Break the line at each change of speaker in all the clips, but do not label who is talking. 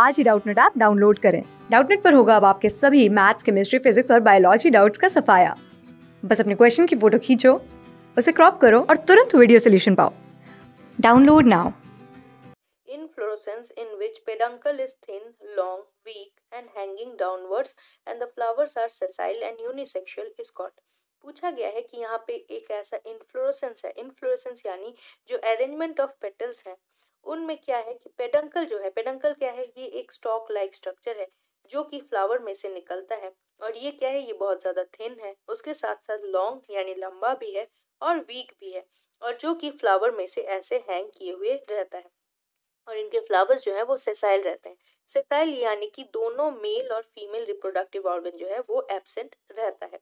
आज ही Doubtnut app download करें डाउटनेट पर होगा अब आपके सभी मैथ्स केमिस्ट्री फिजिक्स और बायोलॉजी डाउट्स का सफाया बस अपने क्वेश्चन की फोटो खींचो उसे क्रॉप करो और तुरंत वीडियो सोल्यूशन पाओ download now
inflorescence in which peduncle is thin, long, weak and hanging downwards and the flowers are sessile and unisexual is called. पूछा गया है कि यहाँ पे एक ऐसा इन्फ्लोरेसेंस है इन्फ्लोरेसेंस यानी जो अरेंजमेंट ऑफ पेटल्स है उनमें क्या है कि पेडंकल जो है पेडंकल क्या है ये एक स्टॉक लाइक स्ट्रक्चर है जो कि फ्लावर में से निकलता है और ये क्या है ये बहुत ज़्यादा थिन है उसके साथ साथ लॉन्ग यानी लंबा भी है और वीक भी है और जो कि फ्लावर में से ऐसे हैंग किए हुए रहता है और इनके फ्लावर्स जो है वो सेसाइल रहते हैं सेसाइल यानी कि दोनों मेल और फीमेल रिप्रोडक्टिव ऑर्गन जो है वो एबसेंट रहता है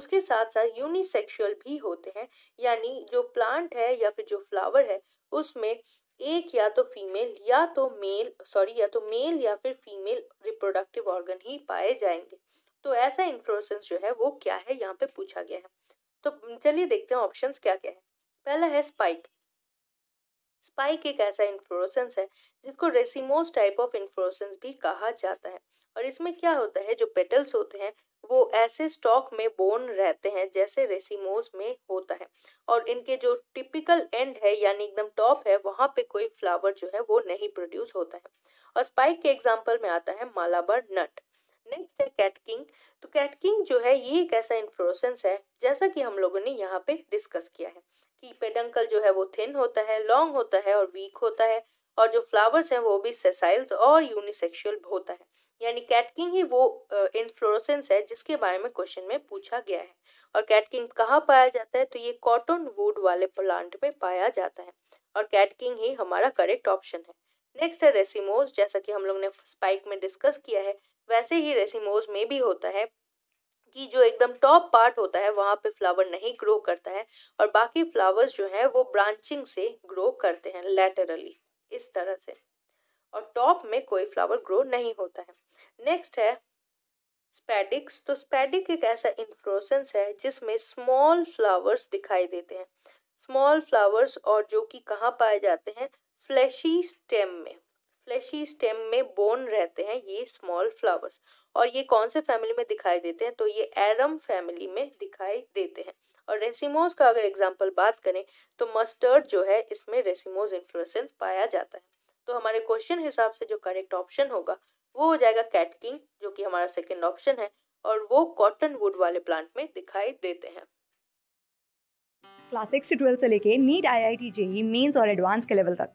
उसके साथ साथ यूनिसेक्सुअल भी होते हैं यानी जो प्लांट है या फिर जो फ्लावर है उसमें एक या तो फीमेल या तो मेल सॉरी या तो मेल या फिर फीमेल रिप्रोडक्टिव ऑर्गन ही पाए जाएंगे तो ऐसा इन्फ्लोरसेंस जो है वो क्या है यहाँ पे पूछा गया है तो चलिए देखते हैं ऑप्शंस क्या क्या है पहला है स्पाइक स्पाइक एक ऐसा इन्फ्लोरेसेंस है जिसको रेसिमोस टाइप ऑफ इन्फ्लोरेसेंस भी कहा जाता है और इसमें क्या होता है जो पेटल्स होते हैं वो ऐसे स्टॉक में बोन रहते हैं जैसे रेसिमोस में होता है और इनके जो टिपिकल एंड है यानी एकदम टॉप है वहाँ पे कोई फ्लावर जो है वो नहीं प्रोड्यूस होता है और स्पाइक के एग्जाम्पल में आता है मालाबार नट नेक्स्ट है कैटकिंग तो कैटकिंग जो है ये एक ऐसा इन्फ्लोरेसेंस है जैसा कि हम लोगों ने यहाँ पे डिस्कस किया है की पेडंकल जो है वो थिन होता है लॉन्ग होता है और वीक होता है और जो फ्लावर्स हैं वो भी सेसाइल्स और यूनिसेक्शुअल होता है यानी कैटकिंग ही वो इन्फ्लोरोसेंस है जिसके बारे में क्वेश्चन में पूछा गया है और कैटकिंग कहाँ पाया जाता है तो ये कॉटन वुड वाले प्लांट में पाया जाता है और कैटकिंग ही हमारा करेक्ट ऑप्शन है नेक्स्ट है रेसिमोज जैसा कि हम लोग ने स्पाइक में डिस्कस किया है वैसे ही रेसिमोज में भी होता है की जो एकदम टॉप पार्ट होता है वहां पे फ्लावर नहीं ग्रो करता है और बाकी फ्लावर्स जो है वो ब्रांचिंग से ग्रो करते हैं लेटरली इस तरह से और टॉप में कोई फ्लावर ग्रो नहीं होता है नेक्स्ट है स्पैडिक्स तो स्पैडिक एक ऐसा इन्फ्लोसेंस है जिसमें स्मॉल फ्लावर्स दिखाई देते हैं स्मॉल फ्लावर्स और जो कि कहाँ पाए जाते हैं फ्लैशी स्टेम में फ्लैशी स्टेम में बोन रहते हैं ये स्मॉल फ्लावर्स और ये कौन से फैमिली में दिखाई देते हैं तो ये एरम फैमिली में दिखाई देते हैं और रेसिमोज का अगर एग्जाम्पल बात करें तो मस्टर्ड जो है इसमें रेसिमोज इन्फ्लोरेसेंस पाया जाता है तो हमारे क्वेश्चन हिसाब से जो करेक्ट ऑप्शन होगा वो हो जाएगा कैटकिंग जो कि हमारा सेकेंड ऑप्शन है और वो कॉटन वुड वाले प्लांट में दिखाई देते हैं
क्लास सिक्स से लेके NEET I I T JEE mains और एडवांस के लेवल तक